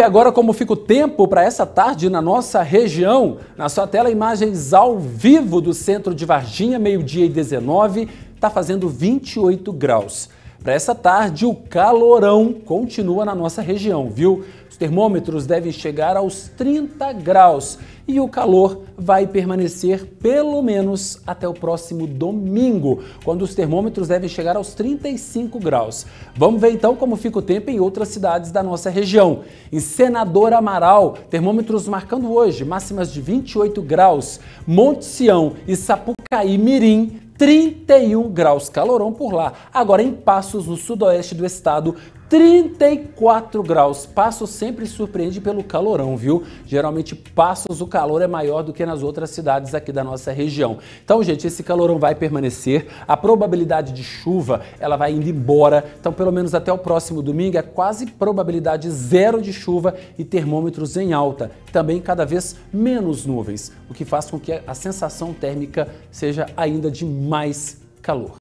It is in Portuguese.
E agora, como fica o tempo para essa tarde na nossa região? Na sua tela, imagens ao vivo do centro de Varginha, meio-dia e 19, está fazendo 28 graus. Para essa tarde, o calorão continua na nossa região, viu? Os termômetros devem chegar aos 30 graus e o calor vai permanecer pelo menos até o próximo domingo, quando os termômetros devem chegar aos 35 graus. Vamos ver então como fica o tempo em outras cidades da nossa região. Em Senador Amaral, termômetros marcando hoje máximas de 28 graus. Monte Sião e Sapucaí Mirim 31 graus calorão por lá. Agora, em Passos, no sudoeste do estado, 34 graus. Passos sempre surpreende pelo calorão, viu? Geralmente Passos o calor é maior do que nas outras cidades aqui da nossa região. Então, gente, esse calorão vai permanecer. A probabilidade de chuva, ela vai indo embora. Então, pelo menos até o próximo domingo é quase probabilidade zero de chuva e termômetros em alta. Também cada vez menos nuvens, o que faz com que a sensação térmica seja ainda de mais calor.